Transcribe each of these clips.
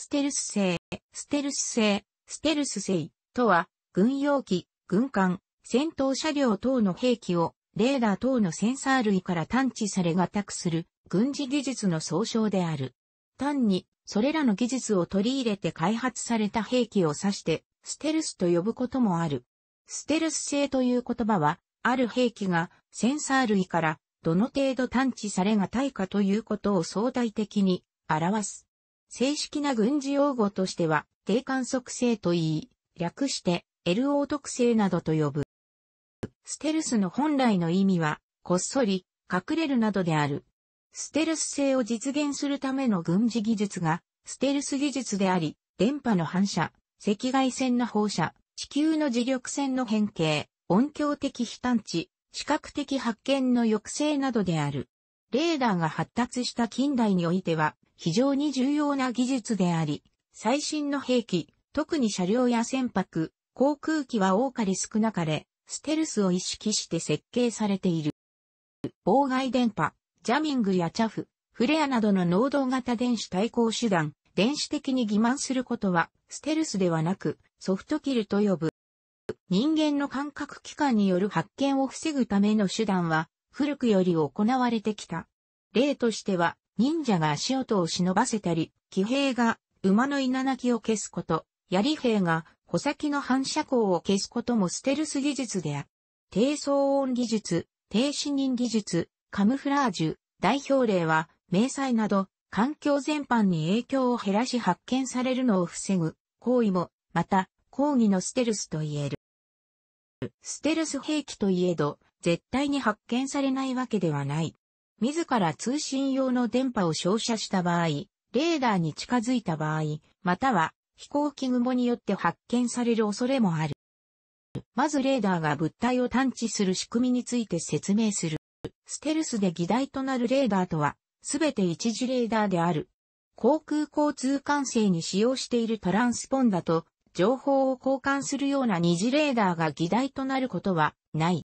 ステルス性、ステルス性、ステルス性とは、軍用機、軍艦、戦闘車両等の兵器を、レーダー等のセンサー類から探知されがたくする、軍事技術の総称である。単に、それらの技術を取り入れて開発された兵器を指して、ステルスと呼ぶこともある。ステルス性という言葉は、ある兵器がセンサー類からどの程度探知されがたいかということを相対的に表す。正式な軍事用語としては、低観測性と言い、略して LO 特性などと呼ぶ。ステルスの本来の意味は、こっそり、隠れるなどである。ステルス性を実現するための軍事技術が、ステルス技術であり、電波の反射、赤外線の放射、地球の磁力線の変形、音響的非探知、視覚的発見の抑制などである。レーダーが発達した近代においては、非常に重要な技術であり、最新の兵器、特に車両や船舶、航空機は多かれ少なかれ、ステルスを意識して設計されている。妨害電波、ジャミングやチャフ、フレアなどの能動型電子対抗手段、電子的に欺瞞することは、ステルスではなく、ソフトキルと呼ぶ。人間の感覚器官による発見を防ぐための手段は、古くより行われてきた。例としては、忍者が足音を忍ばせたり、騎兵が馬の稲鳴きを消すこと、槍兵が穂先の反射光を消すこともステルス技術である。低騒音技術、低視認技術、カムフラージュ、代表例は、迷彩など、環境全般に影響を減らし発見されるのを防ぐ行為も、また、抗議のステルスと言える。ステルス兵器といえど、絶対に発見されないわけではない。自ら通信用の電波を照射した場合、レーダーに近づいた場合、または飛行機雲によって発見される恐れもある。まずレーダーが物体を探知する仕組みについて説明する。ステルスで議題となるレーダーとは、すべて一次レーダーである。航空交通管制に使用しているトランスポンダと情報を交換するような二次レーダーが議題となることはない。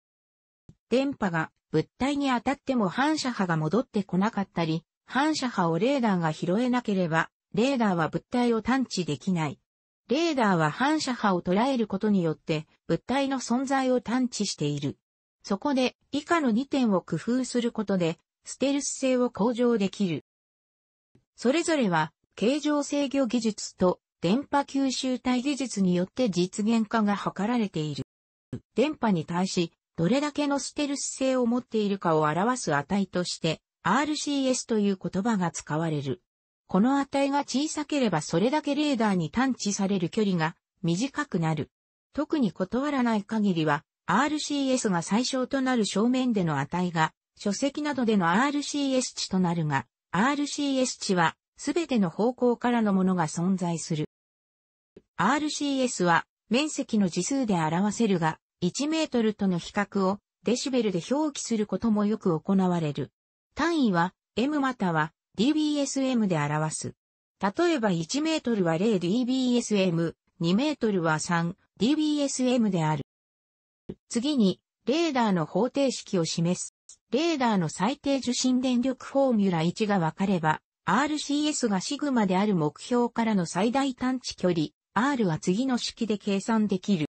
電波が物体に当たっても反射波が戻ってこなかったり、反射波をレーダーが拾えなければ、レーダーは物体を探知できない。レーダーは反射波を捉えることによって物体の存在を探知している。そこで以下の2点を工夫することでステルス性を向上できる。それぞれは形状制御技術と電波吸収体技術によって実現化が図られている。電波に対しどれだけのステルス性を持っているかを表す値として、RCS という言葉が使われる。この値が小さければそれだけレーダーに探知される距離が短くなる。特に断らない限りは、RCS が最小となる正面での値が、書籍などでの RCS 値となるが、RCS 値は、すべての方向からのものが存在する。RCS は、面積の次数で表せるが、1メートルとの比較をデシベルで表記することもよく行われる。単位は M または dBSM で表す。例えば1メートルは 0dBSM、2メートルは 3dBSM である。次に、レーダーの方程式を示す。レーダーの最低受信電力フォーミュラ1が分かれば、RCS がシグマである目標からの最大探知距離、R は次の式で計算できる。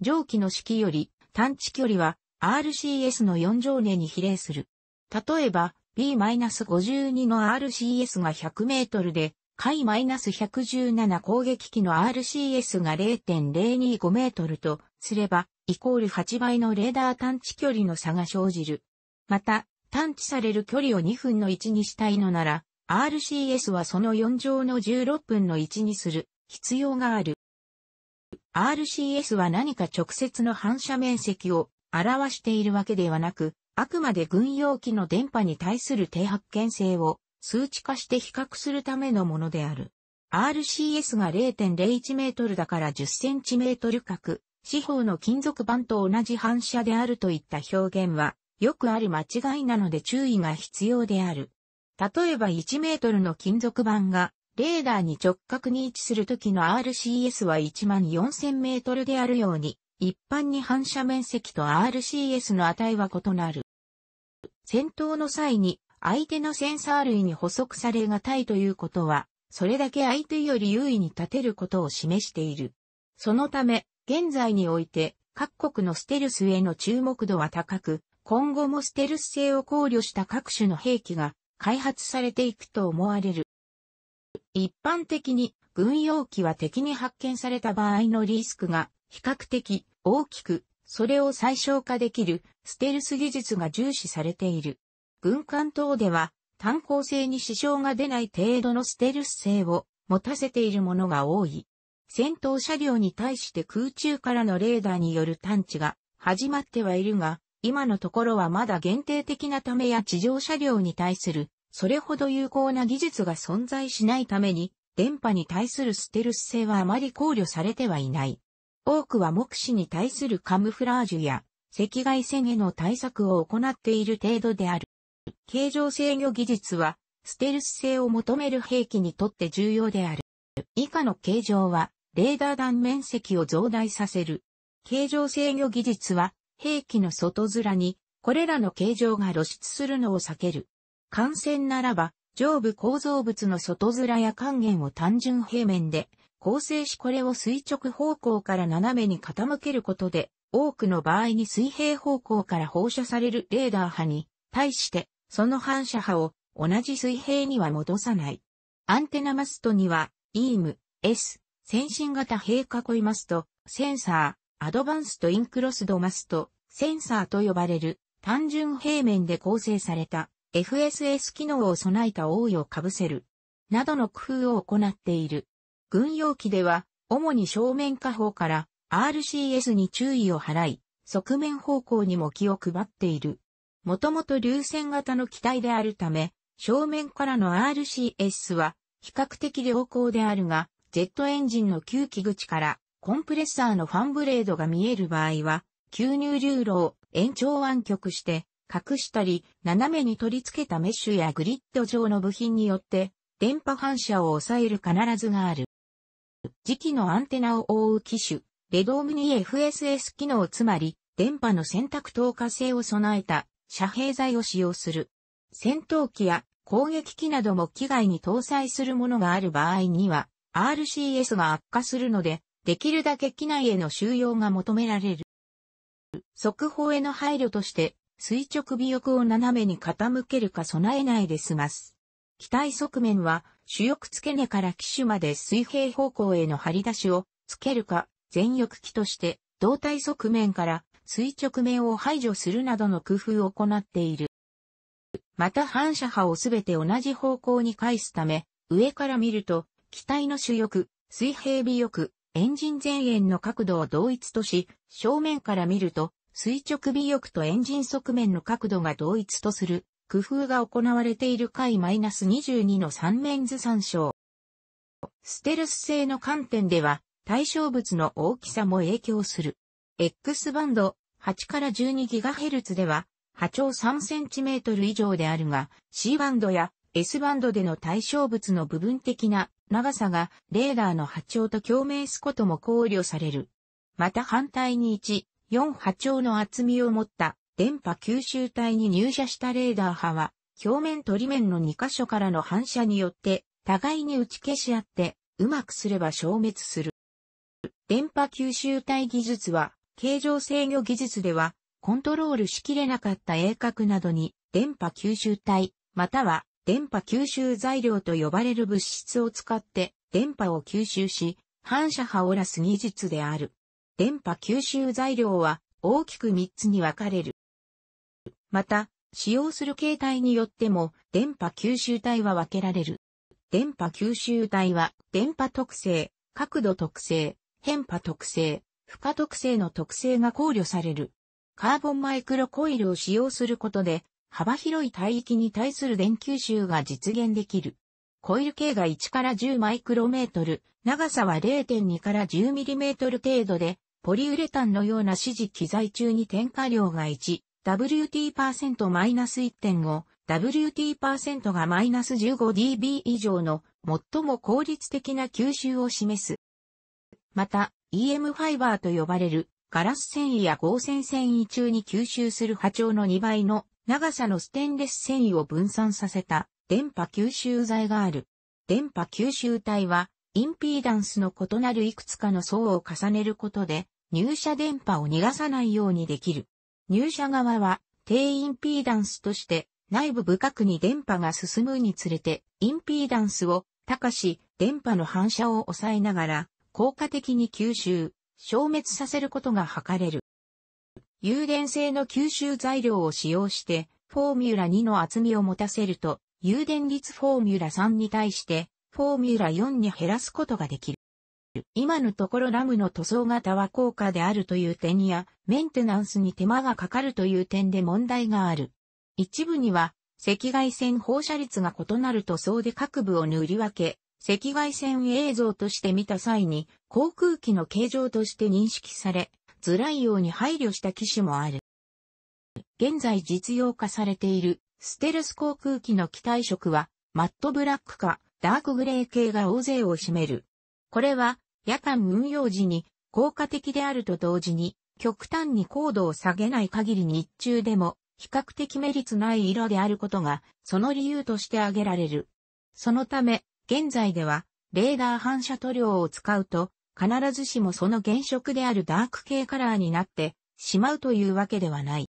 上記の式より探知距離は RCS の4乗根に比例する。例えば B-52 の RCS が100メートルで、回－ -117 攻撃機の RCS が0.025メートルとすれば、イコール8倍のレーダー探知距離の差が生じる。また、探知される距離を2分の1にしたいのなら、RCS はその4乗の16分の1にする必要がある。RCS は何か直接の反射面積を表しているわけではなく、あくまで軍用機の電波に対する低発見性を数値化して比較するためのものである。RCS が0.01メートルだから10センチメートル角、四方の金属板と同じ反射であるといった表現は、よくある間違いなので注意が必要である。例えば1メートルの金属板がレーダーに直角に位置する時の RCS は1万4000メートルであるように、一般に反射面積と RCS の値は異なる。戦闘の際に相手のセンサー類に捕捉されがたいということは、それだけ相手より優位に立てることを示している。そのため、現在において各国のステルスへの注目度は高く、今後もステルス性を考慮した各種の兵器が開発されていくと思われる。一般的に軍用機は敵に発見された場合のリスクが比較的大きく、それを最小化できるステルス技術が重視されている。軍艦等では単行性に支障が出ない程度のステルス性を持たせているものが多い。戦闘車両に対して空中からのレーダーによる探知が始まってはいるが、今のところはまだ限定的なためや地上車両に対するそれほど有効な技術が存在しないために、電波に対するステルス性はあまり考慮されてはいない。多くは目視に対するカムフラージュや赤外線への対策を行っている程度である。形状制御技術は、ステルス性を求める兵器にとって重要である。以下の形状は、レーダー弾面積を増大させる。形状制御技術は、兵器の外面に、これらの形状が露出するのを避ける。感染ならば、上部構造物の外面や還元を単純平面で構成しこれを垂直方向から斜めに傾けることで、多くの場合に水平方向から放射されるレーダー波に対して、その反射波を同じ水平には戻さない。アンテナマストには、イーム、S、先進型平囲いマスト、センサー、アドバンストインクロスドマスト、センサーと呼ばれる単純平面で構成された FSS 機能を備えた覆いをかぶせる、などの工夫を行っている。軍用機では、主に正面下方から RCS に注意を払い、側面方向にも気を配っている。もともと流線型の機体であるため、正面からの RCS は比較的良好であるが、ジェットエンジンの吸気口からコンプレッサーのファンブレードが見える場合は、吸入流路を延長湾曲して隠したり、斜めに取り付けたメッシュやグリッド状の部品によって、電波反射を抑える必ずがある。磁気のアンテナを覆う機種、レドームに FSS 機能つまり、電波の選択透過性を備えた遮蔽材を使用する。戦闘機や攻撃機なども機外に搭載するものがある場合には、RCS が悪化するので、できるだけ機内への収容が求められる。速報への配慮として、垂直尾翼を斜めに傾けるか備えないで済ます。機体側面は主翼付け根から機種まで水平方向への張り出しを付けるか、全翼機として胴体側面から垂直面を排除するなどの工夫を行っている。また反射波をすべて同じ方向に返すため、上から見ると、機体の主翼、水平尾翼、エンジン前縁の角度を同一とし、正面から見ると、垂直尾翼とエンジン側面の角度が同一とする工夫が行われている回 -22 の3面図参照。ステルス性の観点では対象物の大きさも影響する。X バンド8から 12GHz では波長 3cm 以上であるが C バンドや S バンドでの対象物の部分的な長さがレーダーの波長と共鳴すことも考慮される。また反対に1、4波長の厚みを持った電波吸収体に入射したレーダー波は、表面と裏面の2箇所からの反射によって、互いに打ち消し合って、うまくすれば消滅する。電波吸収体技術は、形状制御技術では、コントロールしきれなかった鋭角などに、電波吸収体、または電波吸収材料と呼ばれる物質を使って、電波を吸収し、反射波をらす技術である。電波吸収材料は大きく3つに分かれる。また、使用する形態によっても電波吸収体は分けられる。電波吸収体は電波特性、角度特性、変波特性、負荷特性の特性が考慮される。カーボンマイクロコイルを使用することで幅広い帯域に対する電吸収が実現できる。コイル径が1から10マイクロメートル、長さは0.2から10ミリメートル程度で、ポリウレタンのような指示機材中に添加量が1、WT%-1.5、WT% が -15dB 以上の最も効率的な吸収を示す。また、EM ファイバーと呼ばれるガラス繊維や合成繊維中に吸収する波長の2倍の長さのステンレス繊維を分散させた電波吸収剤がある。電波吸収体はインピーダンスの異なるいくつかの層を重ねることで、入射電波を逃がさないようにできる。入射側は、低インピーダンスとして、内部部くに電波が進むにつれて、インピーダンスを高し、電波の反射を抑えながら、効果的に吸収、消滅させることが図れる。有電性の吸収材料を使用して、フォーミュラ2の厚みを持たせると、有電率フォーミュラ3に対して、フォーミュラ4に減らすことができる。今のところラムの塗装型は高価であるという点や、メンテナンスに手間がかかるという点で問題がある。一部には、赤外線放射率が異なる塗装で各部を塗り分け、赤外線映像として見た際に、航空機の形状として認識され、辛いように配慮した機種もある。現在実用化されている、ステルス航空機の機体色は、マットブラックか、ダークグレー系が大勢を占める。これは、夜間運用時に効果的であると同時に、極端に高度を下げない限り日中でも、比較的メリットない色であることが、その理由として挙げられる。そのため、現在では、レーダー反射塗料を使うと、必ずしもその原色であるダーク系カラーになってしまうというわけではない。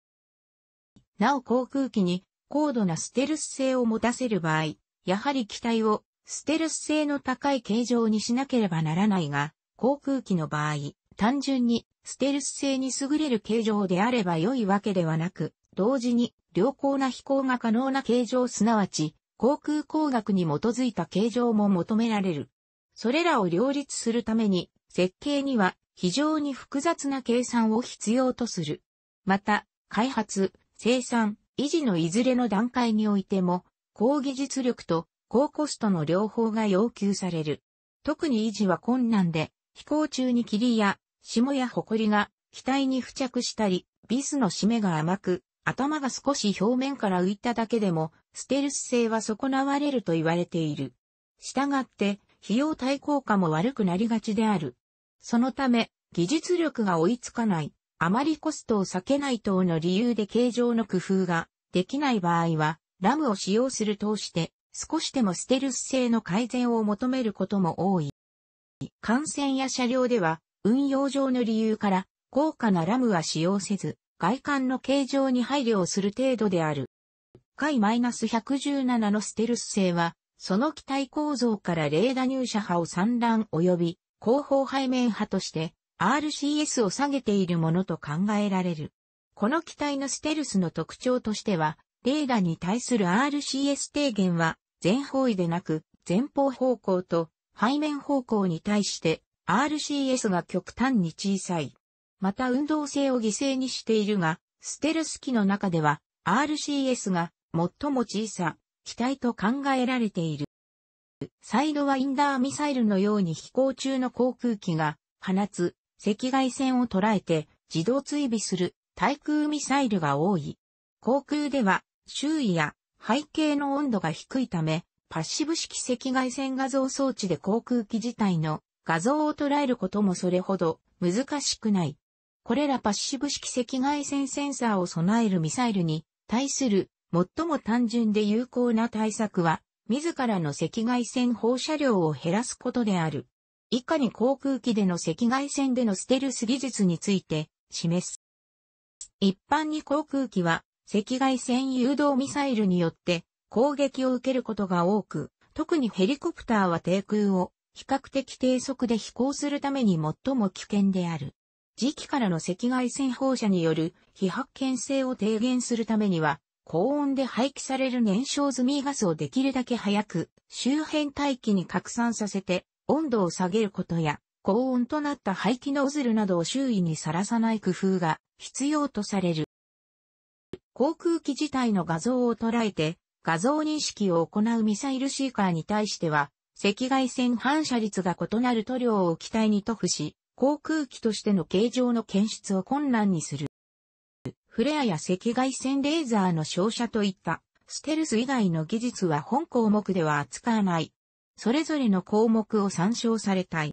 なお航空機に高度なステルス性を持たせる場合、やはり機体をステルス性の高い形状にしなければならないが、航空機の場合、単純にステルス性に優れる形状であれば良いわけではなく、同時に良好な飛行が可能な形状すなわち、航空工学に基づいた形状も求められる。それらを両立するために、設計には非常に複雑な計算を必要とする。また、開発、生産、維持のいずれの段階においても、高技術力と高コストの両方が要求される。特に維持は困難で、飛行中に霧や霜や埃が機体に付着したり、ビスの締めが甘く、頭が少し表面から浮いただけでも、ステルス性は損なわれると言われている。したがって、費用対効果も悪くなりがちである。そのため、技術力が追いつかない、あまりコストを避けない等の理由で形状の工夫ができない場合は、ラムを使用する通して、少しでもステルス性の改善を求めることも多い。艦船や車両では、運用上の理由から、高価なラムは使用せず、外観の形状に配慮をする程度である。回 -117 のステルス性は、その機体構造からレーダ入射波を散乱及び後方背面波として RCS を下げているものと考えられる。この機体のステルスの特徴としては、レーダに対する RCS 低減は全方位でなく、前方方向と背面方向に対して RCS が極端に小さい。また運動性を犠牲にしているが、ステルス機の中では RCS が最も小さ、機体と考えられている。サイドワインダーミサイルのように飛行中の航空機が放つ赤外線を捉えて自動追尾する対空ミサイルが多い。航空では周囲や背景の温度が低いため、パッシブ式赤外線画像装置で航空機自体の画像を捉えることもそれほど難しくない。これらパッシブ式赤外線センサーを備えるミサイルに対する最も単純で有効な対策は、自らの赤外線放射量を減らすことである。以下に航空機での赤外線でのステルス技術について示す。一般に航空機は赤外線誘導ミサイルによって攻撃を受けることが多く、特にヘリコプターは低空を比較的低速で飛行するために最も危険である。時期からの赤外線放射による非発見性を低減するためには、高温で廃棄される燃焼済みガスをできるだけ早く周辺大気に拡散させて温度を下げることや高温となった排気ノズルなどを周囲にさらさない工夫が必要とされる。航空機自体の画像を捉えて、画像認識を行うミサイルシーカーに対しては、赤外線反射率が異なる塗料を機体に塗布し、航空機としての形状の検出を困難にする。フレアや赤外線レーザーの照射といったステルス以外の技術は本項目では扱わない。それぞれの項目を参照されたい。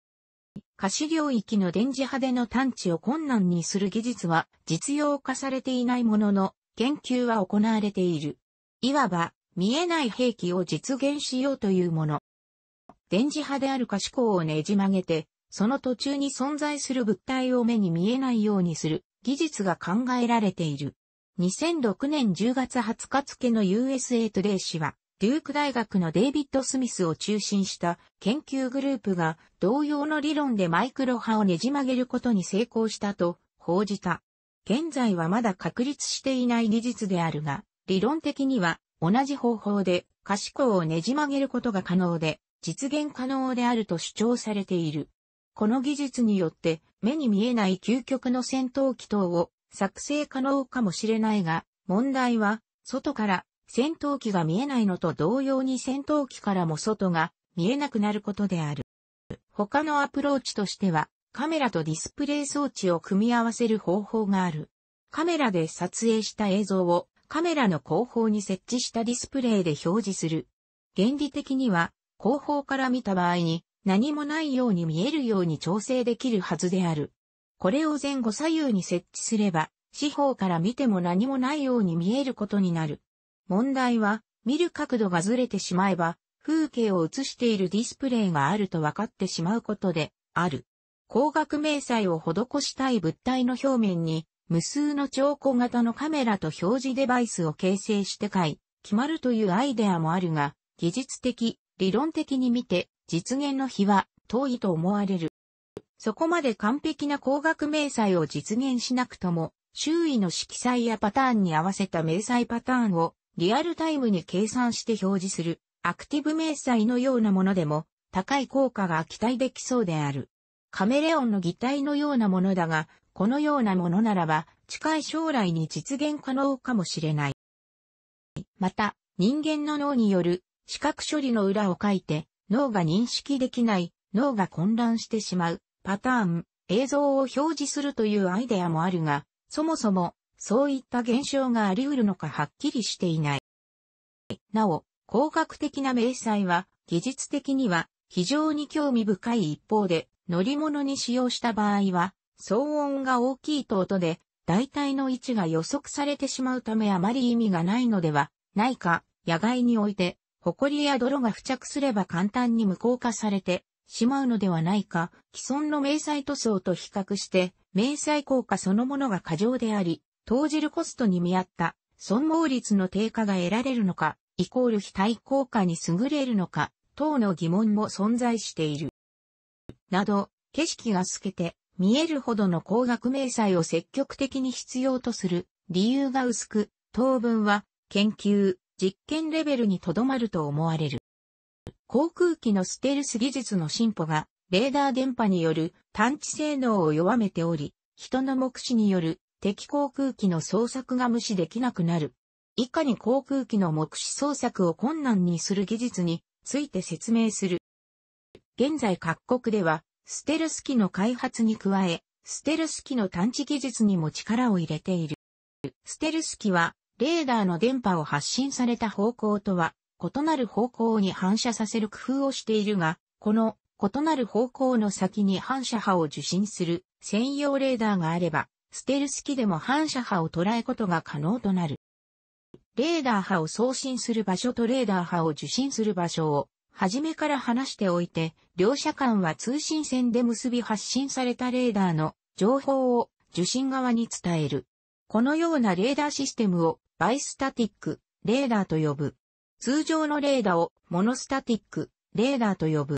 可視領域の電磁波での探知を困難にする技術は実用化されていないものの、研究は行われている。いわば、見えない兵器を実現しようというもの。電磁波である可視光をねじ曲げて、その途中に存在する物体を目に見えないようにする技術が考えられている。2006年10月20日付の USA ト a イ氏は、デューク大学のデイビッド・スミスを中心した研究グループが同様の理論でマイクロ波をねじ曲げることに成功したと報じた。現在はまだ確立していない技術であるが、理論的には同じ方法で可視光をねじ曲げることが可能で、実現可能であると主張されている。この技術によって目に見えない究極の戦闘機等を作成可能かもしれないが、問題は外から戦闘機が見えないのと同様に戦闘機からも外が見えなくなることである。他のアプローチとしてはカメラとディスプレイ装置を組み合わせる方法がある。カメラで撮影した映像をカメラの後方に設置したディスプレイで表示する。原理的には後方から見た場合に何もないように見えるように調整できるはずである。これを前後左右に設置すれば四方から見ても何もないように見えることになる。問題は見る角度がずれてしまえば風景を映しているディスプレイがあると分かってしまうことである。光学明細を施したい物体の表面に、無数の超小型のカメラと表示デバイスを形成してい、決まるというアイデアもあるが、技術的、理論的に見て、実現の日は遠いと思われる。そこまで完璧な光学明細を実現しなくとも、周囲の色彩やパターンに合わせた明細パターンをリアルタイムに計算して表示するアクティブ明細のようなものでも高い効果が期待できそうである。カメレオンの擬態のようなものだが、このようなものならば、近い将来に実現可能かもしれない。また、人間の脳による視覚処理の裏を書いて、脳が認識できない、脳が混乱してしまう、パターン、映像を表示するというアイデアもあるが、そもそも、そういった現象があり得るのかはっきりしていない。なお、工学的な明細は、技術的には非常に興味深い一方で、乗り物に使用した場合は、騒音が大きいと音で、大体の位置が予測されてしまうためあまり意味がないのではないか、野外において、埃や泥が付着すれば簡単に無効化されてしまうのではないか、既存の明細塗装と比較して、明細効果そのものが過剰であり、投じるコストに見合った損耗率の低下が得られるのか、イコール非対効果に優れるのか、等の疑問も存在している。など、景色が透けて見えるほどの高額明細を積極的に必要とする理由が薄く、当分は研究、実験レベルにとどまると思われる。航空機のステルス技術の進歩が、レーダー電波による探知性能を弱めており、人の目視による敵航空機の捜索が無視できなくなる。以下に航空機の目視捜索を困難にする技術について説明する。現在各国では、ステルス機の開発に加え、ステルス機の探知技術にも力を入れている。ステルス機は、レーダーの電波を発信された方向とは、異なる方向に反射させる工夫をしているが、この異なる方向の先に反射波を受信する専用レーダーがあれば、ステルス機でも反射波を捉えことが可能となる。レーダー波を送信する場所とレーダー波を受信する場所を初めから話しておいて、両者間は通信線で結び発信されたレーダーの情報を受信側に伝える。このようなレーダーシステムをバイスタティックレーダーと呼ぶ。通常のレーダーをモノスタティックレーダーと呼ぶ。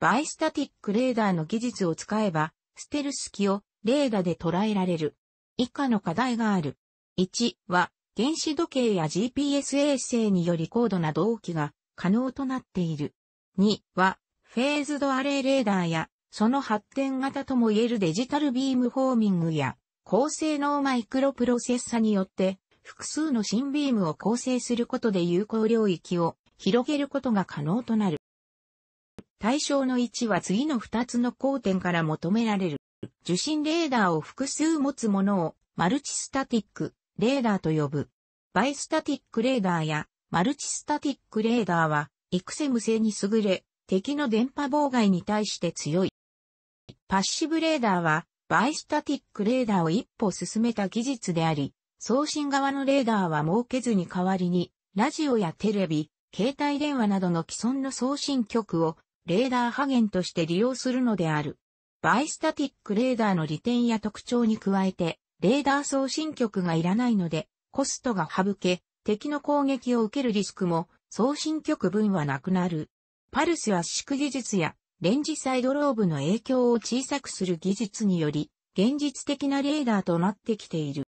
バイスタティックレーダーの技術を使えば、ステルス機をレーダーで捉えられる。以下の課題がある。1は、原子時計や GPS 衛星により高度な動機が可能となっている。2は、フェーズドアレイレーダーや、その発展型ともいえるデジタルビームフォーミングや、高性能マイクロプロセッサによって、複数の新ビームを構成することで有効領域を広げることが可能となる。対象の1は次の2つの交点から求められる。受信レーダーを複数持つものをマルチスタティックレーダーと呼ぶ。バイスタティックレーダーやマルチスタティックレーダーは、育クセム性に優れ、敵の電波妨害に対して強い。パッシブレーダーは、バイスタティックレーダーを一歩進めた技術であり、送信側のレーダーは設けずに代わりに、ラジオやテレビ、携帯電話などの既存の送信局をレーダー波源として利用するのである。バイスタティックレーダーの利点や特徴に加えて、レーダー送信局がいらないので、コストが省け、敵の攻撃を受けるリスクも送信局分はなくなる。パルス圧縮技術やレンジサイドローブの影響を小さくする技術により現実的なレーダーとなってきている。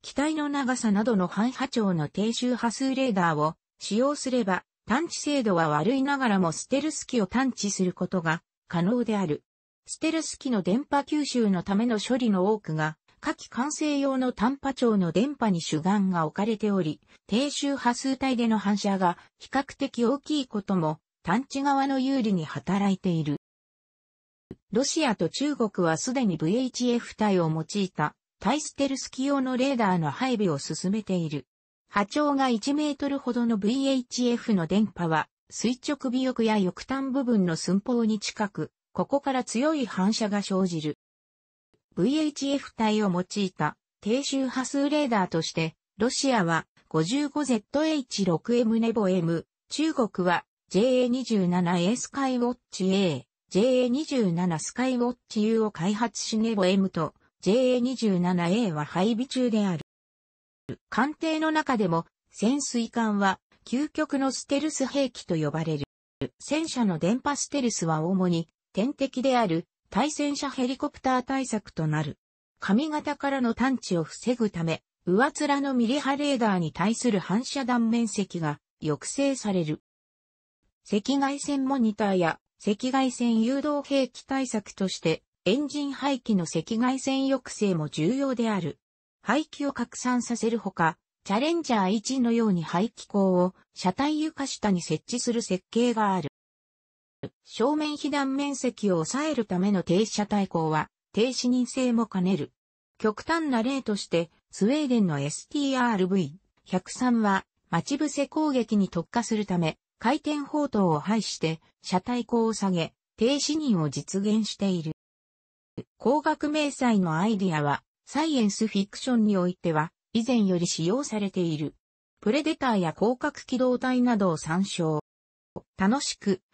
機体の長さなどの半波長の低周波数レーダーを使用すれば探知精度は悪いながらもステルス機を探知することが可能である。ステルス機の電波吸収のための処理の多くが火器完成用の短波長の電波に主眼が置かれており、低周波数帯での反射が比較的大きいことも、探知側の有利に働いている。ロシアと中国はすでに VHF 帯を用いた、タイステルス機用のレーダーの配備を進めている。波長が1メートルほどの VHF の電波は、垂直尾翼や翼端部分の寸法に近く、ここから強い反射が生じる。VHF 体を用いた低周波数レーダーとして、ロシアは 55ZH6M ネボ M、中国は JA27A スカイウォッチ A、JA27 スカイウォッチ U を開発しネボ M と JA27A は配備中である。艦艇の中でも潜水艦は究極のステルス兵器と呼ばれる。戦車の電波ステルスは主に天敵である対戦車ヘリコプター対策となる。髪型からの探知を防ぐため、上面のミリ波レーダーに対する反射断面積が抑制される。赤外線モニターや赤外線誘導兵器対策としてエンジン排気の赤外線抑制も重要である。排気を拡散させるほか、チャレンジャー1のように排気口を車体床下に設置する設計がある。正面被弾面積を抑えるための停車対抗は、停止認性も兼ねる。極端な例として、スウェーデンの STRV-103 は、待ち伏せ攻撃に特化するため、回転砲塔を排して、車体高を下げ、停止認を実現している。工学明細のアイディアは、サイエンスフィクションにおいては、以前より使用されている。プレデターや広角機動隊などを参照。楽しく、